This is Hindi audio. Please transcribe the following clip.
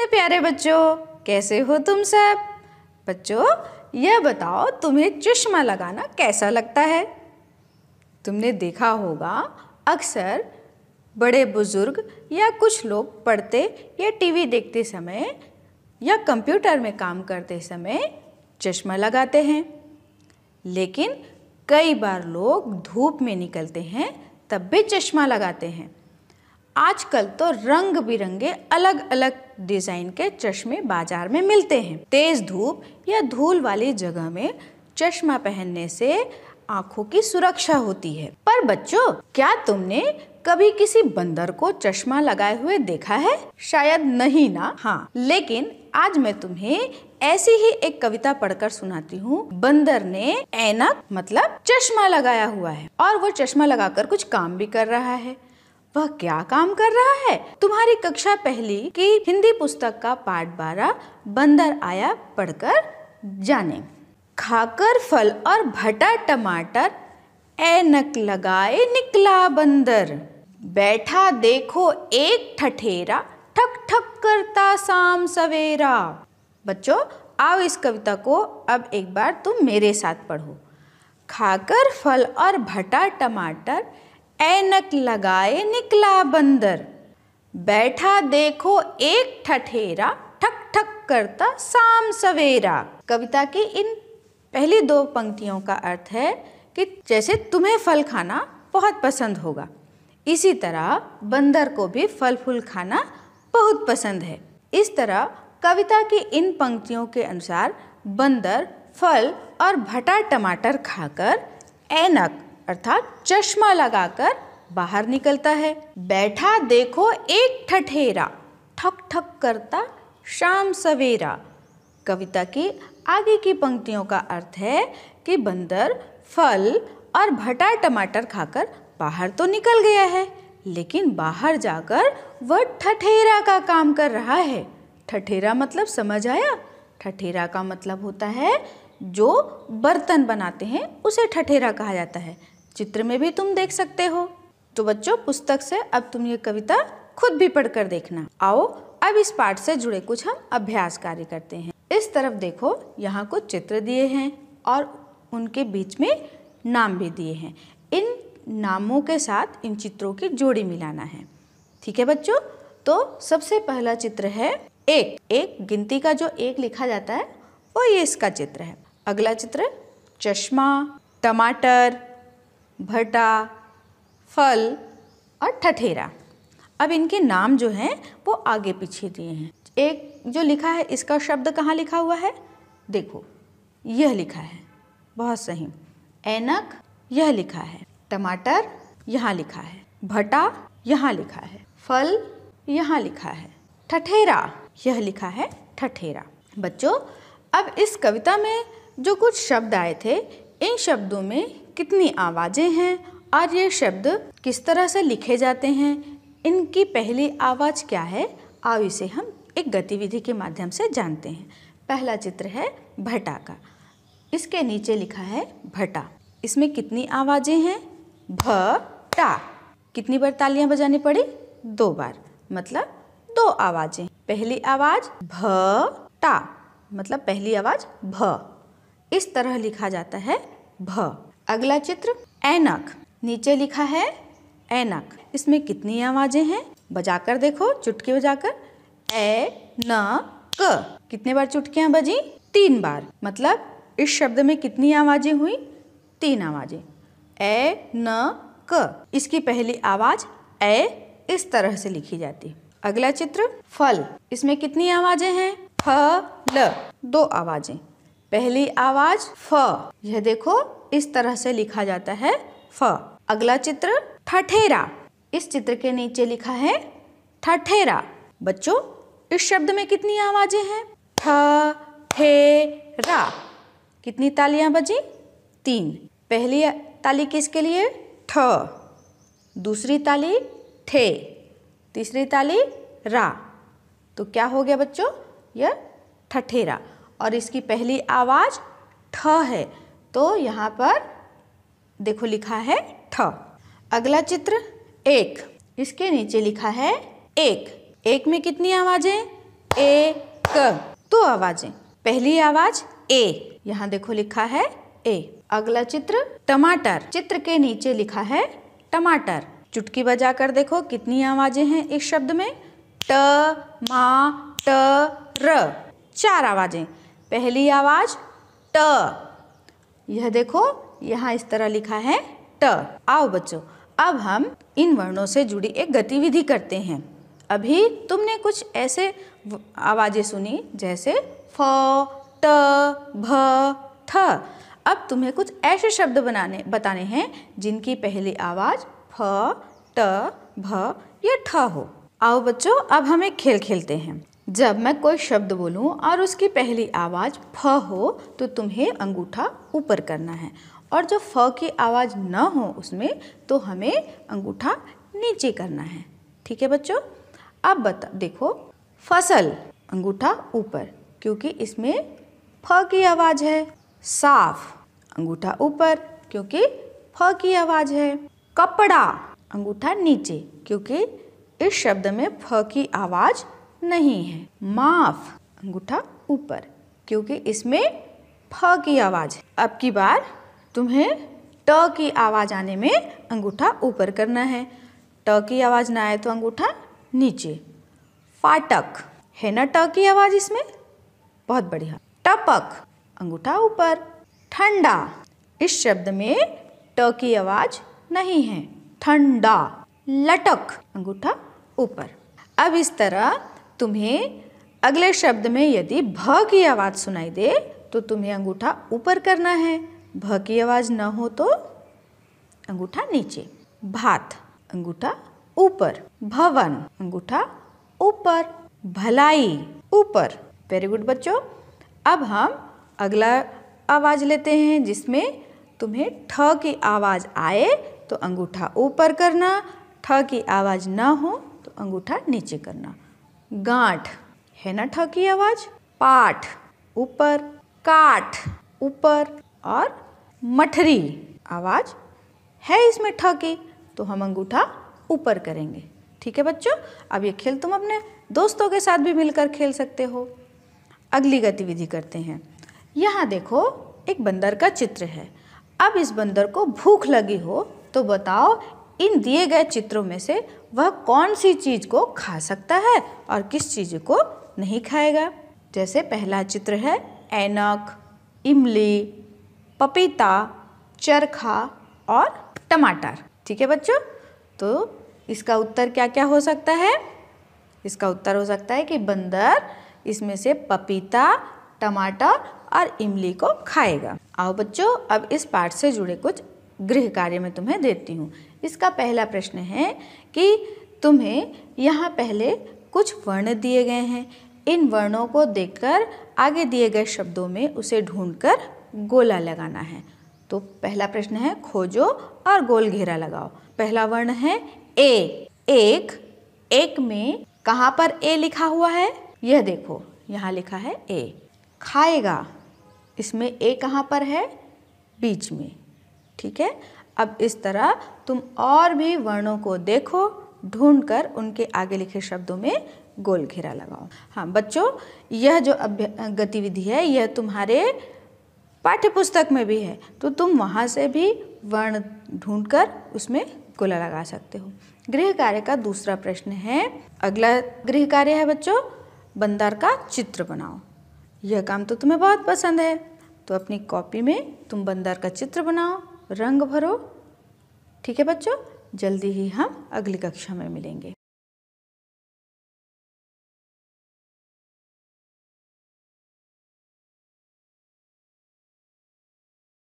नमस्ते प्यारे बच्चों कैसे हो तुम सब बच्चों यह बताओ तुम्हें चश्मा लगाना कैसा लगता है तुमने देखा होगा अक्सर बड़े बुज़ुर्ग या कुछ लोग पढ़ते या टीवी देखते समय या कंप्यूटर में काम करते समय चश्मा लगाते हैं लेकिन कई बार लोग धूप में निकलते हैं तब भी चश्मा लगाते हैं आजकल तो रंग बिरंगे अलग अलग डिज़ाइन के चश्मे बाजार में मिलते हैं तेज़ धूप या धूल वाली जगह में चश्मा पहनने से आंखों की सुरक्षा होती है पर बच्चों क्या तुमने कभी किसी बंदर को चश्मा लगाए हुए देखा है शायद नहीं ना हाँ लेकिन आज मैं तुम्हें ऐसी ही एक कविता पढ़कर सुनाती हूँ बंदर ने ऐनक मतलब चश्मा लगाया हुआ है और वो चश्मा लगाकर कुछ काम भी कर रहा है वह क्या काम कर रहा है तुम्हारी कक्षा पहली की हिंदी पुस्तक का पाठ बारह बंदर आया पढ़कर जाने खाकर फल और भटा टमाटर एनक लगाए निकला बंदर बैठा देखो एक ठठेरा ठक ठक करता शाम सवेरा बच्चों आओ इस कविता को अब एक बार तुम मेरे साथ पढ़ो खाकर फल और भटा टमाटर ऐनक लगाए निकला बंदर बैठा देखो एक ठठेरा ठक ठक करता शाम सवेरा कविता की इन पहली दो पंक्तियों का अर्थ है कि जैसे तुम्हें फल खाना बहुत पसंद होगा इसी तरह बंदर को भी फल फूल खाना बहुत पसंद है इस तरह कविता की इन पंक्तियों के अनुसार बंदर फल और भटा टमाटर खाकर ऐनक अर्थात चश्मा लगाकर बाहर निकलता है बैठा देखो एक ठठेरा ठक ठक करता शाम सवेरा कविता की आगे की पंक्तियों का अर्थ है कि बंदर फल और भटा टमाटर खाकर बाहर तो निकल गया है लेकिन बाहर जाकर वह ठठेरा का काम कर रहा है ठठेरा मतलब समझ आया ठठेरा का मतलब होता है जो बर्तन बनाते हैं उसे ठठेरा कहा जाता है चित्र में भी तुम देख सकते हो तो बच्चों पुस्तक से अब तुम ये कविता खुद भी पढ़कर देखना आओ अब इस पाठ से जुड़े कुछ हम अभ्यास कार्य करते हैं इस तरफ देखो यहाँ कुछ चित्र दिए हैं और उनके बीच में नाम भी दिए हैं इन नामों के साथ इन चित्रों की जोड़ी मिलाना है ठीक है बच्चों तो सबसे पहला चित्र है एक एक गिनती का जो एक लिखा जाता है वो ये इसका चित्र है अगला चित्र चश्मा टमाटर भटा फल और ठठेरा अब इनके नाम जो हैं वो आगे पीछे दिए हैं एक जो लिखा है इसका शब्द कहाँ लिखा हुआ है देखो यह लिखा है बहुत सही ऐनक यह लिखा है टमाटर यहाँ लिखा है भटा यहाँ लिखा है फल यहाँ लिखा है ठठेरा यह लिखा है ठठेरा बच्चों अब इस कविता में जो कुछ शब्द आए थे इन शब्दों में कितनी आवाज़ें हैं और ये शब्द किस तरह से लिखे जाते हैं इनकी पहली आवाज़ क्या है आओ इसे हम एक गतिविधि के माध्यम से जानते हैं पहला चित्र है भटा का इसके नीचे लिखा है भटा इसमें कितनी आवाज़ें हैं भ टा कितनी बार तालियां बजानी पड़ी दो बार मतलब दो आवाज़ें पहली आवाज़ भ टा मतलब पहली आवाज़ भ इस तरह लिखा जाता है भ अगला चित्र ऐनक नीचे लिखा है ऐनक इसमें कितनी आवाज़ें हैं बजाकर देखो चुटकी बजाकर ए न क कितने बार चुटकियां बजी तीन बार मतलब इस शब्द में कितनी आवाज़ें हुई तीन आवाज़ें ए न क इसकी पहली आवाज़ ए इस तरह से लिखी जाती अगला चित्र फल इसमें कितनी आवाज़ें हैं फ ल दो आवाज़ें पहली आवाज़ फ यह देखो इस तरह से लिखा जाता है फ अगला चित्र ठठेरा इस चित्र के नीचे लिखा है ठठेरा बच्चों इस शब्द में कितनी आवाजें हैं ठ ठे रा कितनी तालियां बजी तीन पहली ताली किसके लिए ठ दूसरी ताली ठे तीसरी ताली रा तो क्या हो गया बच्चों यह ठठेरा और इसकी पहली आवाज़ ठ है तो यहाँ पर देखो लिखा है ठ अगला चित्र एक इसके नीचे लिखा है एक एक में कितनी आवाजें ए क दो आवाजें पहली आवाज ए यहाँ देखो लिखा है ए अगला चित्र टमाटर चित्र के नीचे लिखा है टमाटर चुटकी बजा कर देखो कितनी आवाजें हैं इस शब्द में ट मा ट र चार आवाजें पहली आवाज ट यह देखो यहाँ इस तरह लिखा है ट आओ बच्चों अब हम इन वर्णों से जुड़ी एक गतिविधि करते हैं अभी तुमने कुछ ऐसे आवाज़ें सुनी जैसे फ ट भ थ अब तुम्हें कुछ ऐसे शब्द बनाने बताने हैं जिनकी पहली आवाज़ फ ट भ या ठ हो आओ बच्चों अब हम एक खेल खेलते हैं जब मैं कोई शब्द बोलूं और उसकी पहली आवाज़ फ हो तो तुम्हें अंगूठा ऊपर करना है और जो फ की आवाज़ न हो उसमें तो हमें अंगूठा नीचे करना है ठीक है बच्चों अब बता देखो फसल अंगूठा ऊपर क्योंकि इसमें फ की आवाज़ है साफ अंगूठा ऊपर क्योंकि फ की आवाज़ है कपड़ा अंगूठा नीचे क्योंकि इस शब्द में फ की आवाज़ नहीं है माफ अंगूठा ऊपर क्योंकि इसमें फ की आवाज़ है अब की बार तुम्हें ट की आवाज़ आने में अंगूठा ऊपर करना है ट की आवाज़ ना आए तो अंगूठा नीचे फाटक है ना ट की आवाज़ इसमें बहुत बढ़िया टपक अंगूठा ऊपर ठंडा इस शब्द में ट की आवाज़ नहीं है ठंडा लटक अंगूठा ऊपर अब इस तरह तुम्हें अगले शब्द में यदि भ की आवाज़ सुनाई दे तो तुम्हें अंगूठा ऊपर करना है भ की आवाज़ न हो तो अंगूठा नीचे भात अंगूठा ऊपर भवन अंगूठा ऊपर भलाई ऊपर वेरी गुड बच्चों अब हम अगला आवाज़ लेते हैं जिसमें तुम्हें ठ की आवाज़ आए तो अंगूठा ऊपर करना ठ की आवाज़ ना हो तो अंगूठा नीचे करना गांठ है ना ठ की आवाज पाठ ऊपर काठ ऊपर और मठरी आवाज है इसमें ठ की तो हम अंगूठा ऊपर करेंगे ठीक है बच्चों अब ये खेल तुम अपने दोस्तों के साथ भी मिलकर खेल सकते हो अगली गतिविधि करते हैं यहाँ देखो एक बंदर का चित्र है अब इस बंदर को भूख लगी हो तो बताओ इन दिए गए चित्रों में से वह कौन सी चीज़ को खा सकता है और किस चीज़ को नहीं खाएगा जैसे पहला चित्र है एनक इमली पपीता चरखा और टमाटर ठीक है बच्चों तो इसका उत्तर क्या क्या हो सकता है इसका उत्तर हो सकता है कि बंदर इसमें से पपीता टमाटर और इमली को खाएगा आओ बच्चों अब इस पार्ट से जुड़े कुछ गृह कार्य में तुम्हें देती हूँ इसका पहला प्रश्न है कि तुम्हें यहाँ पहले कुछ वर्ण दिए गए हैं इन वर्णों को देखकर आगे दिए गए शब्दों में उसे ढूंढकर गोला लगाना है तो पहला प्रश्न है खोजो और गोल घेरा लगाओ पहला वर्ण है ए एक एक में कहाँ पर ए लिखा हुआ है यह देखो यहाँ लिखा है ए खाएगा इसमें ए कहाँ पर है बीच में ठीक है अब इस तरह तुम और भी वर्णों को देखो ढूंढ कर उनके आगे लिखे शब्दों में गोल घेरा लगाओ हाँ बच्चों यह जो गतिविधि है यह तुम्हारे पाठ्यपुस्तक में भी है तो तुम वहाँ से भी वर्ण ढूंढकर उसमें गोला लगा सकते हो गृह कार्य का दूसरा प्रश्न है अगला गृह कार्य है बच्चों बंदर का चित्र बनाओ यह काम तो तुम्हें बहुत पसंद है तो अपनी कॉपी में तुम बंदर का चित्र बनाओ रंग भरो ठीक है बच्चों जल्दी ही हम अगली कक्षा में मिलेंगे